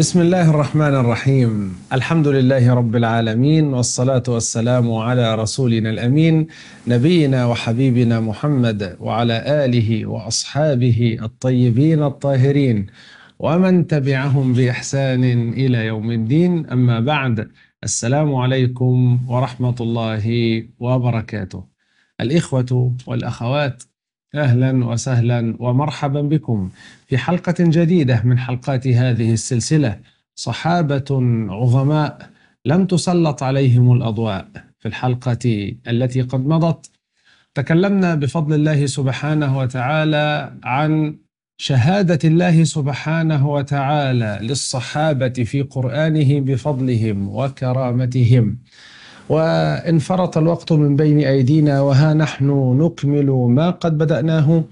بسم الله الرحمن الرحيم الحمد لله رب العالمين والصلاة والسلام على رسولنا الأمين نبينا وحبيبنا محمد وعلى آله وأصحابه الطيبين الطاهرين ومن تبعهم بإحسان إلى يوم الدين أما بعد السلام عليكم ورحمة الله وبركاته الإخوة والأخوات اهلا وسهلا ومرحبا بكم في حلقه جديده من حلقات هذه السلسله صحابه عظماء لم تسلط عليهم الاضواء في الحلقه التي قد مضت تكلمنا بفضل الله سبحانه وتعالى عن شهاده الله سبحانه وتعالى للصحابه في قرانه بفضلهم وكرامتهم وانفرط الوقت من بين أيدينا وها نحن نكمل ما قد بدأناه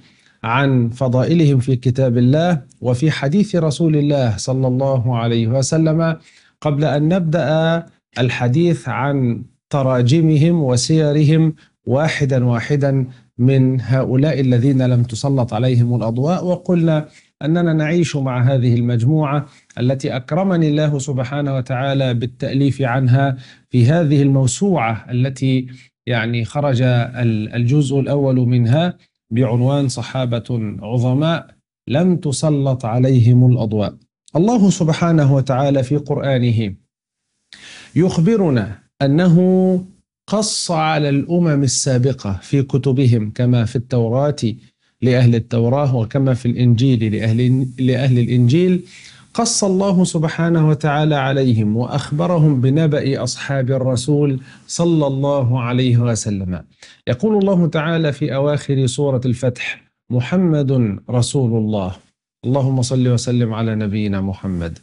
عن فضائلهم في كتاب الله وفي حديث رسول الله صلى الله عليه وسلم قبل أن نبدأ الحديث عن تراجمهم وسيرهم واحدا واحدا من هؤلاء الذين لم تسلط عليهم الأضواء وقلنا أننا نعيش مع هذه المجموعة التي أكرمني الله سبحانه وتعالى بالتأليف عنها في هذه الموسوعة التي يعني خرج الجزء الأول منها بعنوان صحابة عظماء لم تسلط عليهم الأضواء الله سبحانه وتعالى في قرآنه يخبرنا أنه قص على الأمم السابقة في كتبهم كما في التوراة لأهل التوراة وكما في الإنجيل لأهل, لأهل الإنجيل قص الله سبحانه وتعالى عليهم واخبرهم بنبأ اصحاب الرسول صلى الله عليه وسلم. يقول الله تعالى في اواخر سوره الفتح: محمد رسول الله. اللهم صل وسلم على نبينا محمد.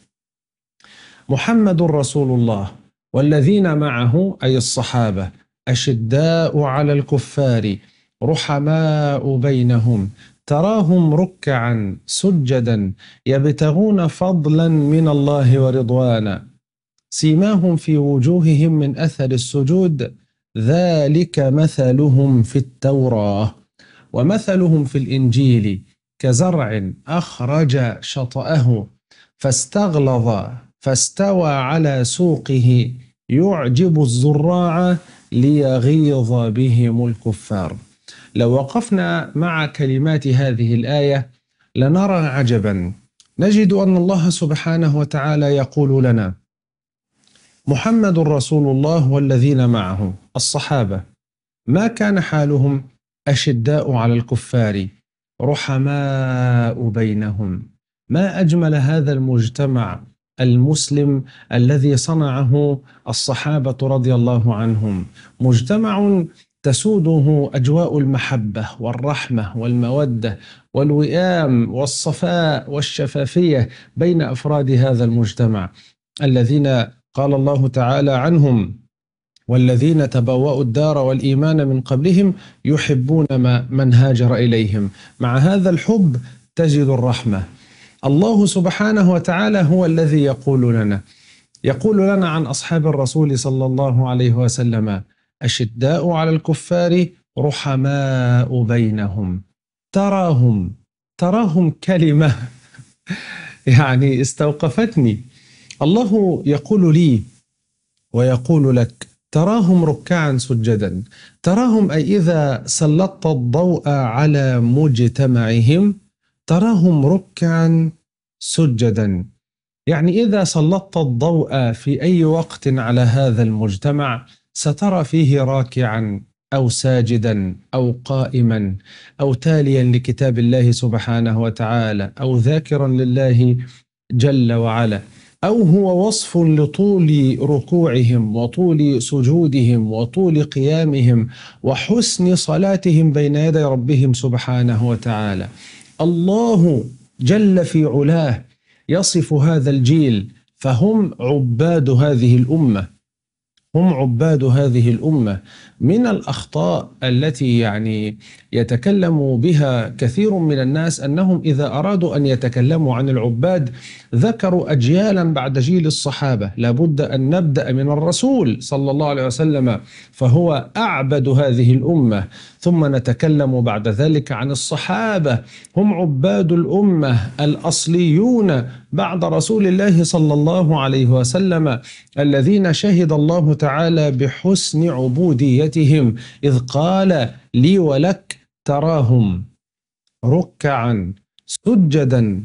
محمد رسول الله والذين معه اي الصحابه اشداء على الكفار رحماء بينهم تراهم ركعا سجدا يبتغون فضلا من الله ورضوانا سيماهم في وجوههم من اثر السجود ذلك مثلهم في التوراه ومثلهم في الانجيل كزرع اخرج شطاه فاستغلظ فاستوى على سوقه يعجب الزراع ليغيظ بهم الكفار لو وقفنا مع كلمات هذه الآية لنرى عجبا نجد أن الله سبحانه وتعالى يقول لنا محمد رسول الله والذين معه الصحابة ما كان حالهم أشداء على الكفار رحماء بينهم ما أجمل هذا المجتمع المسلم الذي صنعه الصحابة رضي الله عنهم مجتمع تسوده اجواء المحبه والرحمه والموده والوئام والصفاء والشفافيه بين افراد هذا المجتمع الذين قال الله تعالى عنهم والذين تبوأوا الدار والإيمان من قبلهم يحبون ما من هاجر إليهم مع هذا الحب تجد الرحمة الله سبحانه وتعالى هو الذي يقول لنا يقول لنا عن أصحاب الرسول صلى الله عليه وسلم أشداء على الكفار رحماء بينهم تراهم تراهم كلمة يعني استوقفتني الله يقول لي ويقول لك تراهم ركعا سجدا تراهم أي إذا سلطت الضوء على مجتمعهم تراهم ركعا سجدا يعني إذا سلطت الضوء في أي وقت على هذا المجتمع سترى فيه راكعا او ساجدا او قائما او تاليا لكتاب الله سبحانه وتعالى او ذاكرا لله جل وعلا او هو وصف لطول ركوعهم وطول سجودهم وطول قيامهم وحسن صلاتهم بين يدي ربهم سبحانه وتعالى الله جل في علاه يصف هذا الجيل فهم عباد هذه الامه هم عباد هذه الامه من الاخطاء التي يعني يتكلم بها كثير من الناس انهم اذا ارادوا ان يتكلموا عن العباد ذكروا اجيالا بعد جيل الصحابه، لابد ان نبدا من الرسول صلى الله عليه وسلم فهو اعبد هذه الامه، ثم نتكلم بعد ذلك عن الصحابه، هم عباد الامه الاصليون بعد رسول الله صلى الله عليه وسلم الذين شهد الله تعالى بحسن عبوديتهم اذ قال لي ولك تراهم ركعا سجدا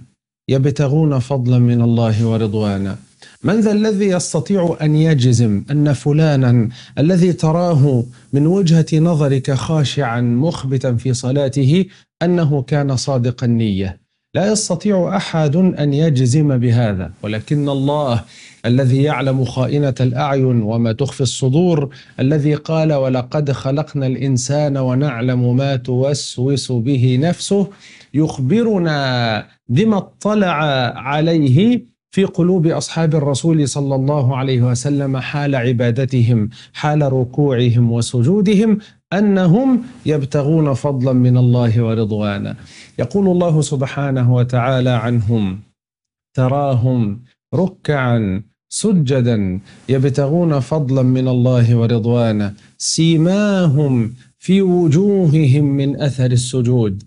يبتغون فضلا من الله ورضوانا من ذا الذي يستطيع ان يجزم ان فلانا الذي تراه من وجهه نظرك خاشعا مخبتا في صلاته انه كان صادق النيه لا يستطيع احد ان يجزم بهذا ولكن الله الذي يعلم خائنه الاعين وما تخفي الصدور الذي قال ولقد خلقنا الانسان ونعلم ما توسوس به نفسه يخبرنا بما اطلع عليه في قلوب اصحاب الرسول صلى الله عليه وسلم حال عبادتهم حال ركوعهم وسجودهم انهم يبتغون فضلا من الله ورضوانا يقول الله سبحانه وتعالى عنهم تراهم ركعا سجدا يبتغون فضلا من الله ورضوانا سيماهم في وجوههم من اثر السجود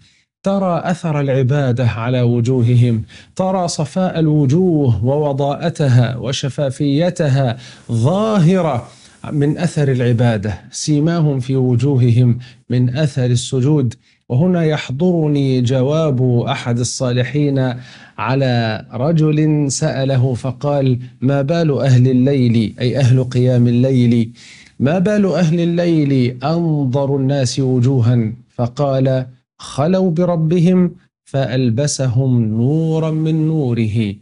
ترى اثر العباده على وجوههم ترى صفاء الوجوه ووضاءتها وشفافيتها ظاهره من اثر العباده سيماهم في وجوههم من اثر السجود وهنا يحضرني جواب احد الصالحين على رجل ساله فقال ما بال اهل الليل اي اهل قيام الليل ما بال اهل الليل انظر الناس وجوها فقال خلوا بربهم فالبسهم نورا من نوره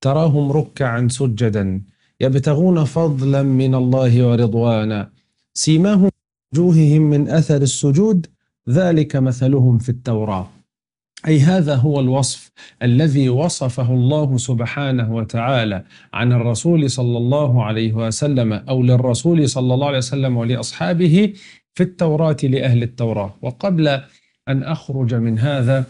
تراهم ركعا سجدا يبتغون فضلا من الله ورضوانا سيماهم وجوههم من أثر السجود ذلك مثلهم في التوراة أي هذا هو الوصف الذي وصفه الله سبحانه وتعالى عن الرسول صلى الله عليه وسلم أو للرسول صلى الله عليه وسلم ولأصحابه في التوراة لأهل التوراة وقبل أن أخرج من هذا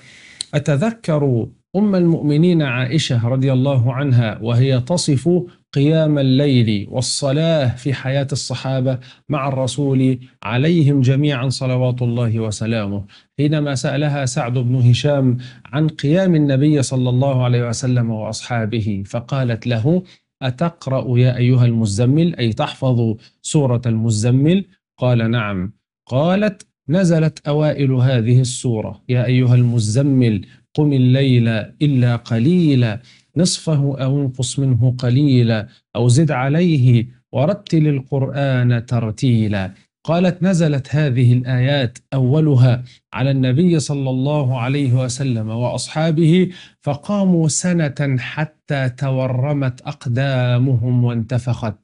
أتذكر أم المؤمنين عائشة رضي الله عنها وهي تصف قيام الليل والصلاة في حياة الصحابة مع الرسول عليهم جميعا صلوات الله وسلامه حينما سألها سعد بن هشام عن قيام النبي صلى الله عليه وسلم وأصحابه فقالت له أتقرأ يا أيها المزمل أي تحفظ سورة المزمل قال نعم قالت نزلت أوائل هذه السورة يا أيها المزمل قم الليل إلا قليلا نصفه أو انقص منه قليلا أو زد عليه ورتل القرآن ترتيلا قالت نزلت هذه الآيات أولها على النبي صلى الله عليه وسلم وأصحابه فقاموا سنة حتى تورمت أقدامهم وانتفخت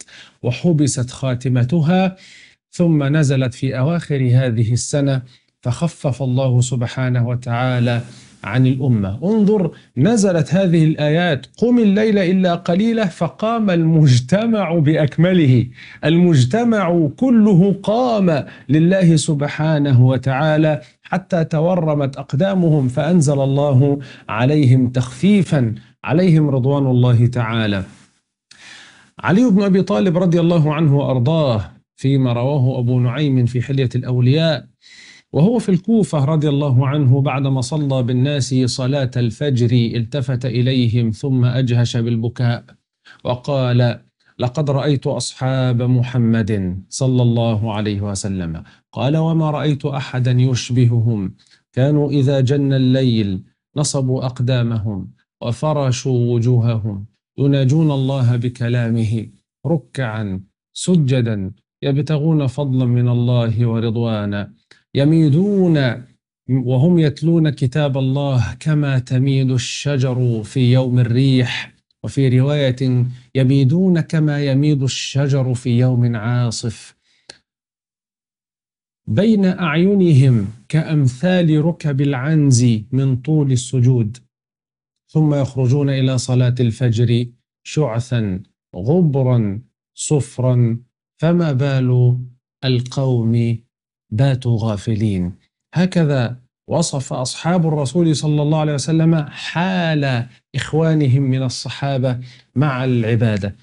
وحبست خاتمتها ثم نزلت في أواخر هذه السنة فخفف الله سبحانه وتعالى عن الأمة انظر نزلت هذه الآيات قم الليل إلا قليلة فقام المجتمع بأكمله المجتمع كله قام لله سبحانه وتعالى حتى تورمت أقدامهم فأنزل الله عليهم تخفيفا عليهم رضوان الله تعالى علي بن أبي طالب رضي الله عنه وأرضاه فيما رواه أبو نعيم في حلية الأولياء وهو في الكوفة رضي الله عنه بعدما صلى بالناس صلاة الفجر التفت إليهم ثم أجهش بالبكاء وقال لقد رأيت أصحاب محمد صلى الله عليه وسلم قال وما رأيت أحدا يشبههم كانوا إذا جن الليل نصبوا أقدامهم وفرشوا وجوههم يناجون الله بكلامه ركعا سجدا يبتغون فضلا من الله ورضوانا يميدون وهم يتلون كتاب الله كما تميد الشجر في يوم الريح وفي رواية يميدون كما يميد الشجر في يوم عاصف بين أعينهم كأمثال ركب العنز من طول السجود ثم يخرجون إلى صلاة الفجر شعثا غبرا صفرا فما بال القوم باتوا غافلين هكذا وصف أصحاب الرسول صلى الله عليه وسلم حال إخوانهم من الصحابة مع العبادة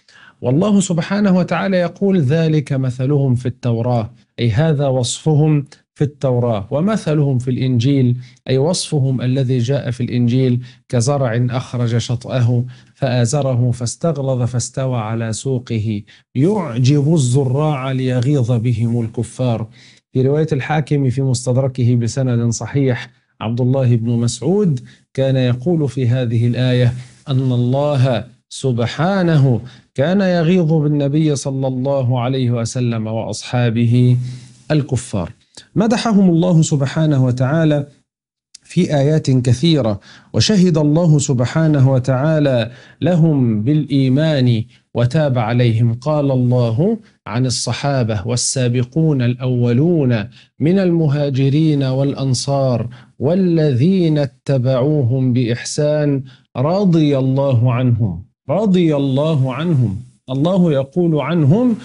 والله سبحانه وتعالى يقول ذلك مثلهم في التوراة أي هذا وصفهم في التوراة ومثلهم في الإنجيل أي وصفهم الذي جاء في الإنجيل كزرع أخرج شطأه فآزره فاستغلظ فاستوى على سوقه يعجب الزراع ليغيظ بهم الكفار في رواية الحاكم في مستدركه بسند صحيح عبد الله بن مسعود كان يقول في هذه الآية أن الله سبحانه كان يغيظ بالنبي صلى الله عليه وسلم وأصحابه الكفار مدحهم الله سبحانه وتعالى في ايات كثيره وشهد الله سبحانه وتعالى لهم بالايمان وتاب عليهم قال الله عن الصحابه والسابقون الاولون من المهاجرين والانصار والذين اتبعوهم باحسان رضي الله عنهم رضي الله عنهم الله يقول عنهم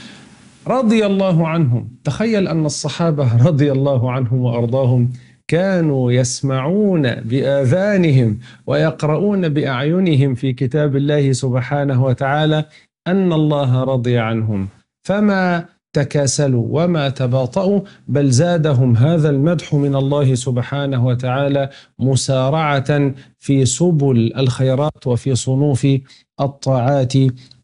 رضي الله عنهم تخيل ان الصحابه رضي الله عنهم وارضاهم كانوا يسمعون باذانهم ويقرؤون باعينهم في كتاب الله سبحانه وتعالى ان الله رضي عنهم فما تكاسلوا وما تباطؤوا بل زادهم هذا المدح من الله سبحانه وتعالى مسارعه في سبل الخيرات وفي صنوف الطاعات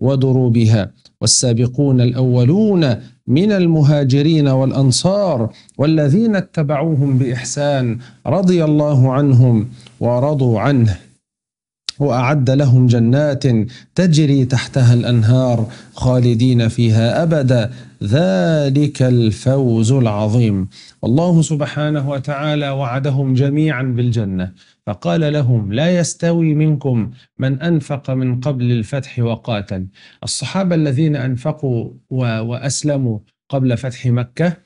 ودروبها والسابقون الاولون من المهاجرين والانصار والذين اتبعوهم باحسان رضي الله عنهم ورضوا عنه واعد لهم جنات تجري تحتها الانهار خالدين فيها ابدا ذلك الفوز العظيم والله سبحانه وتعالى وعدهم جميعا بالجنه فقال لهم لا يستوي منكم من انفق من قبل الفتح وقاتل الصحابه الذين انفقوا واسلموا قبل فتح مكه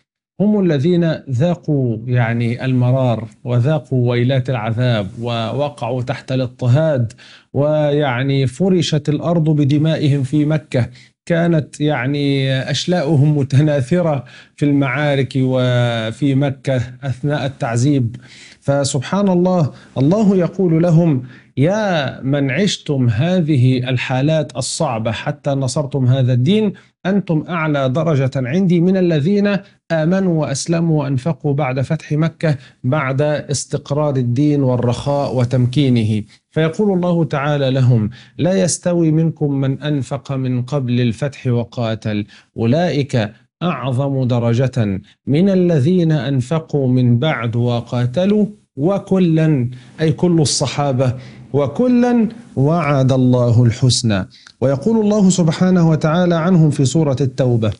هم الذين ذاقوا يعني المرار وذاقوا ويلات العذاب ووقعوا تحت الاضطهاد ويعني فرشت الارض بدمائهم في مكه كانت يعني اشلاؤهم متناثره في المعارك وفي مكه اثناء التعذيب فسبحان الله الله يقول لهم يا من عشتم هذه الحالات الصعبه حتى نصرتم هذا الدين انتم اعلى درجه عندي من الذين آمنوا وأسلموا وأنفقوا بعد فتح مكة بعد استقرار الدين والرخاء وتمكينه فيقول الله تعالى لهم لا يستوي منكم من أنفق من قبل الفتح وقاتل أولئك أعظم درجة من الذين أنفقوا من بعد وقاتلوا وكلا أي كل الصحابة وكلا وعد الله الحسنى ويقول الله سبحانه وتعالى عنهم في سورة التوبة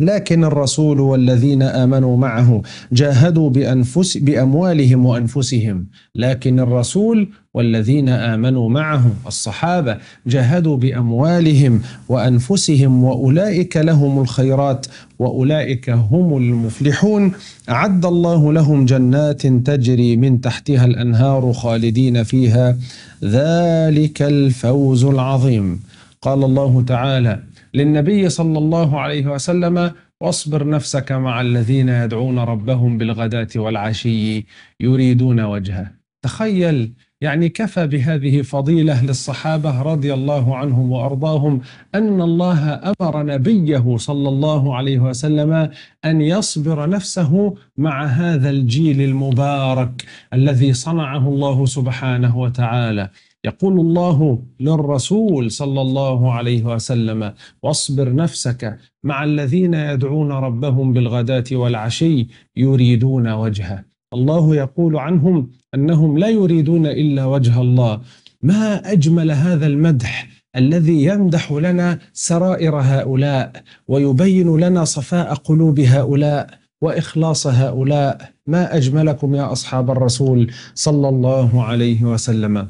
لكن الرسول والذين امنوا معه جاهدوا بانفس باموالهم وانفسهم لكن الرسول والذين امنوا معه الصحابه جاهدوا باموالهم وانفسهم واولئك لهم الخيرات واولئك هم المفلحون اعد الله لهم جنات تجري من تحتها الانهار خالدين فيها ذلك الفوز العظيم قال الله تعالى للنبي صلى الله عليه وسلم واصبر نفسك مع الذين يدعون ربهم بالغداة والعشي يريدون وجهه تخيل يعني كفى بهذه فضيلة للصحابة رضي الله عنهم وأرضاهم أن الله أمر نبيه صلى الله عليه وسلم أن يصبر نفسه مع هذا الجيل المبارك الذي صنعه الله سبحانه وتعالى يقول الله للرسول صلى الله عليه وسلم واصبر نفسك مع الذين يدعون ربهم بالغداة والعشي يريدون وجهه الله يقول عنهم أنهم لا يريدون إلا وجه الله ما أجمل هذا المدح الذي يمدح لنا سرائر هؤلاء ويبين لنا صفاء قلوب هؤلاء وإخلاص هؤلاء ما أجملكم يا أصحاب الرسول صلى الله عليه وسلم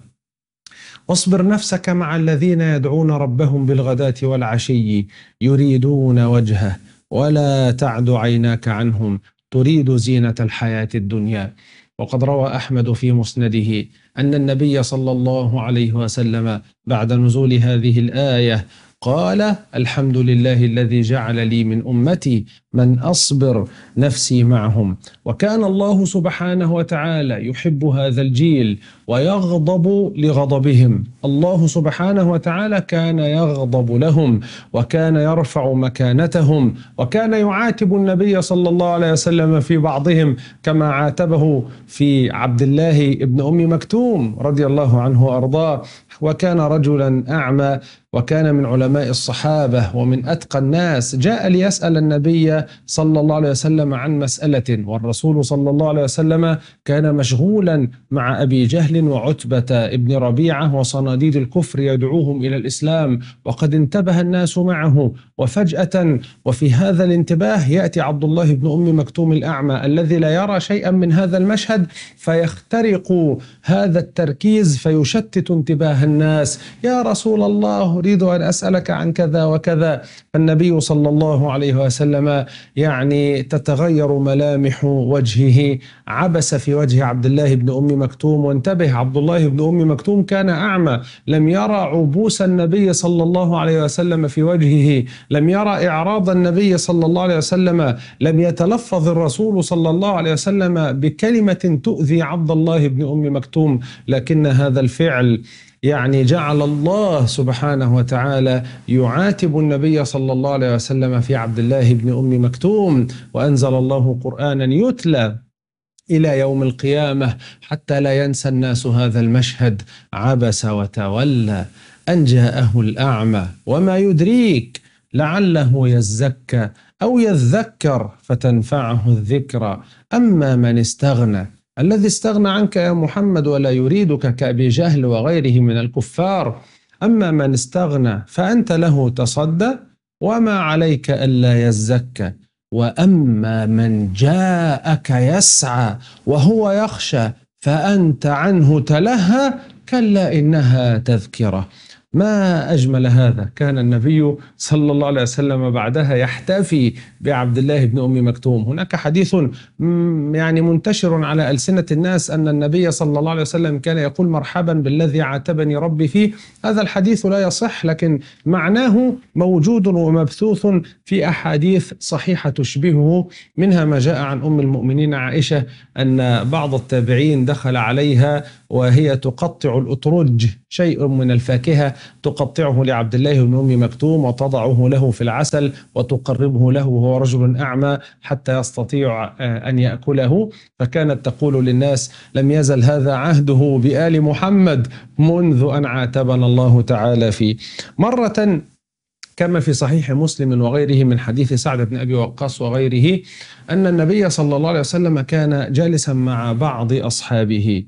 واصبر نفسك مع الذين يدعون ربهم بالغداة والعشي يريدون وجهه ولا تعد عيناك عنهم تريد زينة الحياة الدنيا وقد روى أحمد في مسنده أن النبي صلى الله عليه وسلم بعد نزول هذه الآية قال الحمد لله الذي جعل لي من امتي من اصبر نفسي معهم وكان الله سبحانه وتعالى يحب هذا الجيل ويغضب لغضبهم الله سبحانه وتعالى كان يغضب لهم وكان يرفع مكانتهم وكان يعاتب النبي صلى الله عليه وسلم في بعضهم كما عاتبه في عبد الله ابن ام مكتوم رضي الله عنه وارضاه وكان رجلا اعمى وكان من علماء الصحابه ومن اتقى الناس جاء ليسال النبي صلى الله عليه وسلم عن مساله والرسول صلى الله عليه وسلم كان مشغولا مع ابي جهل وعتبة ابن ربيعة وصناديد الكفر يدعوهم إلى الإسلام وقد انتبه الناس معه وفجأة وفي هذا الانتباه يأتي عبد الله بن أم مكتوم الأعمى الذي لا يرى شيئا من هذا المشهد فيخترق هذا التركيز فيشتت انتباه الناس يا رسول الله أريد أن أسألك عن كذا وكذا فالنبي صلى الله عليه وسلم يعني تتغير ملامح وجهه عبس في وجه عبد الله بن أم مكتوم وانتبه به عبد الله بن أم مكتوم كان أعمى لم يرى عبوس النبي صلى الله عليه وسلم في وجهه لم يرى إعراض النبي صلى الله عليه وسلم لم يتلفظ الرسول صلى الله عليه وسلم بكلمة تؤذي عبد الله بن أم مكتوم لكن هذا الفعل يعني جعل الله سبحانه وتعالى يعاتب النبي صلى الله عليه وسلم في عبد الله بن ام مكتوم وانزل الله قرانا يتلى الى يوم القيامه حتى لا ينسى الناس هذا المشهد عبس وتولى ان جاءه الاعمى وما يدريك لعله يزكى او يذكر فتنفعه الذكرى اما من استغنى الذي استغنى عنك يا محمد ولا يريدك كابي جهل وغيره من الكفار اما من استغنى فانت له تصدى وما عليك الا يزكى واما من جاءك يسعى وهو يخشى فانت عنه تلهى كلا انها تذكره ما اجمل هذا كان النبي صلى الله عليه وسلم بعدها يحتفي بعبد الله بن أم مكتوم هناك حديث يعني منتشر على ألسنة الناس أن النبي صلى الله عليه وسلم كان يقول مرحبا بالذي عاتبني ربي فيه هذا الحديث لا يصح لكن معناه موجود ومبثوث في أحاديث صحيحة تشبهه منها ما جاء عن أم المؤمنين عائشة أن بعض التابعين دخل عليها وهي تقطع الاطرج شيء من الفاكهة تقطعه لعبد الله بن أم مكتوم وتضعه له في العسل وتقربه له وهو وهو رجل أعمى حتى يستطيع آه، أن يأكله فكانت تقول للناس لم يزل هذا عهده بآل محمد منذ أن عاتبنا الله تعالى فيه مرة كما في صحيح مسلم وغيره من حديث سعد بن ابي وقاص وغيره ان النبي صلى الله عليه وسلم كان جالسا مع بعض اصحابه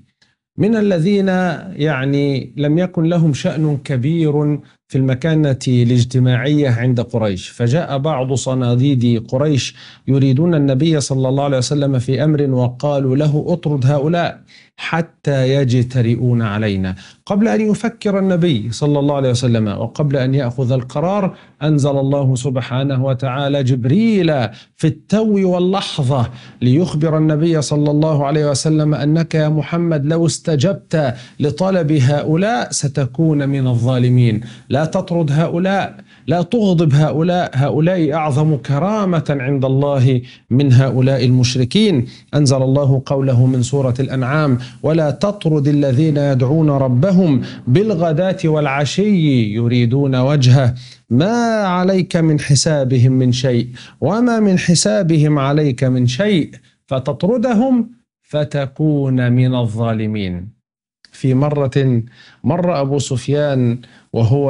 من الذين يعني لم يكن لهم شان كبير في المكانة الاجتماعية عند قريش فجاء بعض صناديد قريش يريدون النبي صلى الله عليه وسلم في أمر وقالوا له أطرد هؤلاء حتى يجترئون علينا قبل أن يفكر النبي صلى الله عليه وسلم وقبل أن يأخذ القرار أنزل الله سبحانه وتعالى جبريل في التو واللحظة ليخبر النبي صلى الله عليه وسلم أنك يا محمد لو استجبت لطلب هؤلاء ستكون من الظالمين لا تطرد هؤلاء لا تغضب هؤلاء هؤلاء اعظم كرامه عند الله من هؤلاء المشركين انزل الله قوله من سوره الانعام ولا تطرد الذين يدعون ربهم بالغداه والعشي يريدون وجهه ما عليك من حسابهم من شيء وما من حسابهم عليك من شيء فتطردهم فتكون من الظالمين في مرة مر أبو سفيان وهو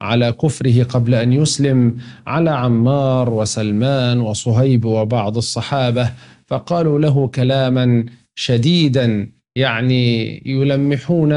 على كفره قبل أن يسلم على عمار وسلمان وصهيب وبعض الصحابة فقالوا له كلاما شديدا يعني يلمحون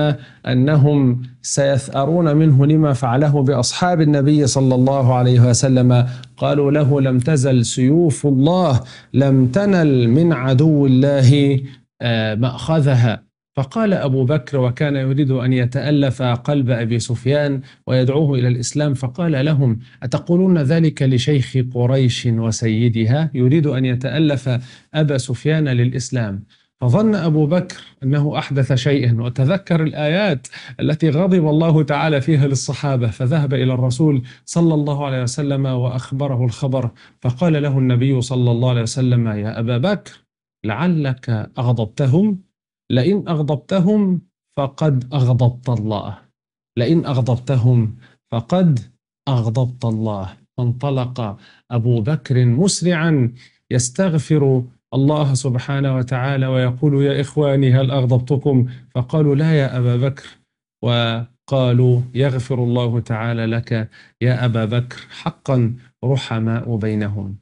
انهم سيثارون منه لما فعله باصحاب النبي صلى الله عليه وسلم قالوا له لم تزل سيوف الله لم تنل من عدو الله آه، ماخذها فقال أبو بكر وكان يريد أن يتألف قلب أبي سفيان ويدعوه إلى الإسلام فقال لهم أتقولون ذلك لشيخ قريش وسيدها يريد أن يتألف أبا سفيان للإسلام فظن أبو بكر أنه أحدث شيئا وتذكر الآيات التي غضب الله تعالى فيها للصحابة فذهب إلى الرسول صلى الله عليه وسلم وأخبره الخبر فقال له النبي صلى الله عليه وسلم يا أبا بكر لعلك أغضبتهم لئن أغضبتهم فقد أغضبت الله لئن أغضبتهم فقد أغضبت الله فانطلق أبو بكر مسرعا يستغفر الله سبحانه وتعالى ويقول يا إخواني هل أغضبتكم فقالوا لا يا أبا بكر وقالوا يغفر الله تعالى لك يا أبا بكر حقا رحماء بينهم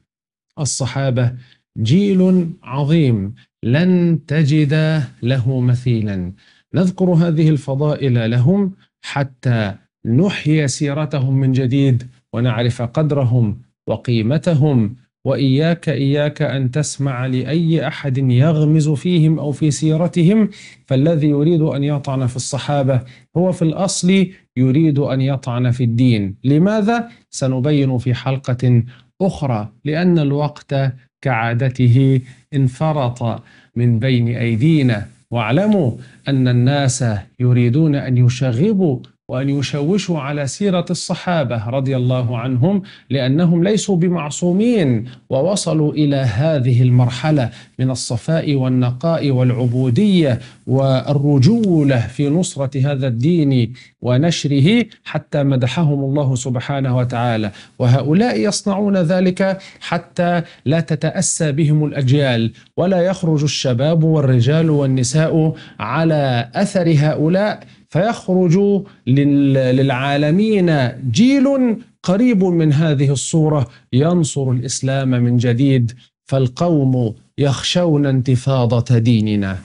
الصحابة جيل عظيم لن تجد له مثيلا نذكر هذه الفضائل لهم حتى نحيي سيرتهم من جديد ونعرف قدرهم وقيمتهم واياك اياك ان تسمع لاي احد يغمز فيهم او في سيرتهم فالذي يريد ان يطعن في الصحابه هو في الاصل يريد ان يطعن في الدين لماذا سنبين في حلقه أخرى لأن الوقت كعادته انفرط من بين أيدينا واعلموا أن الناس يريدون أن يشغبوا وأن يشوشوا على سيرة الصحابة رضي الله عنهم لأنهم ليسوا بمعصومين ووصلوا إلى هذه المرحلة من الصفاء والنقاء والعبودية والرجولة في نصرة هذا الدين ونشره حتى مدحهم الله سبحانه وتعالى وهؤلاء يصنعون ذلك حتى لا تتأسى بهم الأجيال ولا يخرج الشباب والرجال والنساء على أثر هؤلاء فيخرج للعالمين جيل قريب من هذه الصورة ينصر الإسلام من جديد فالقوم يخشون انتفاضة ديننا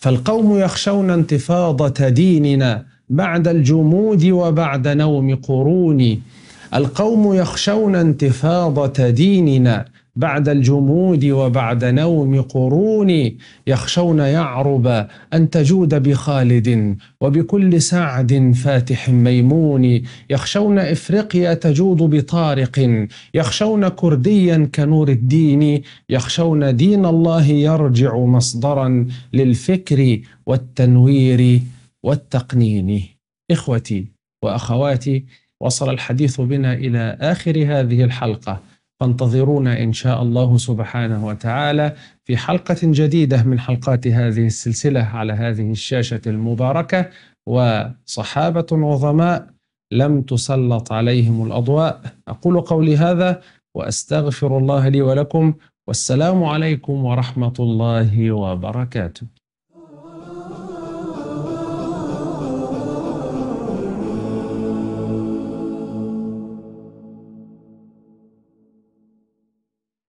فالقوم يخشون انتفاضة ديننا بعد الجمود وبعد نوم قروني القوم يخشون انتفاضة ديننا بعد الجمود وبعد نوم قرون يخشون يعرب أن تجود بخالد وبكل سعد فاتح ميمون يخشون إفريقيا تجود بطارق يخشون كرديا كنور الدين يخشون دين الله يرجع مصدرا للفكر والتنوير والتقنين إخوتي وأخواتي وصل الحديث بنا إلى آخر هذه الحلقة فانتظرونا إن شاء الله سبحانه وتعالى في حلقة جديدة من حلقات هذه السلسلة على هذه الشاشة المباركة وصحابة عظماء لم تسلط عليهم الأضواء أقول قولي هذا وأستغفر الله لي ولكم والسلام عليكم ورحمة الله وبركاته